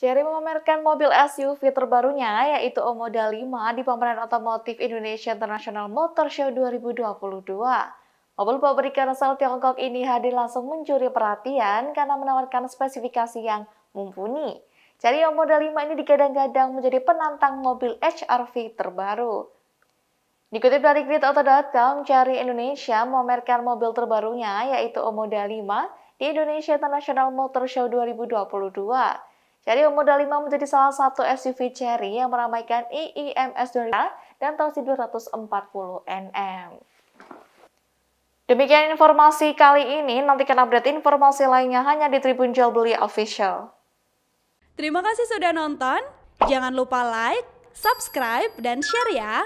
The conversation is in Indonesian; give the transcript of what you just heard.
Chery memamerkan mobil SUV terbarunya yaitu Omoda 5 di pameran otomotif Indonesia International Motor Show 2022. Mobil pabrikan asal Tiongkok ini hadir langsung mencuri perhatian karena menawarkan spesifikasi yang mumpuni. Jadi Omoda 5 ini digadang-gadang menjadi penantang mobil HRV terbaru. Dikutip dari GridAuto.com, Chery Indonesia memamerkan mobil terbarunya yaitu Omoda 5 di Indonesia International Motor Show 2022. Cherry Omoda 5 menjadi salah satu SUV Cherry yang meramaikan IIMS 2000 dan torsi 240 Nm. Demikian informasi kali ini, nantikan update informasi lainnya hanya di Tribun Jual Beli Official. Terima kasih sudah nonton, jangan lupa like, subscribe, dan share ya!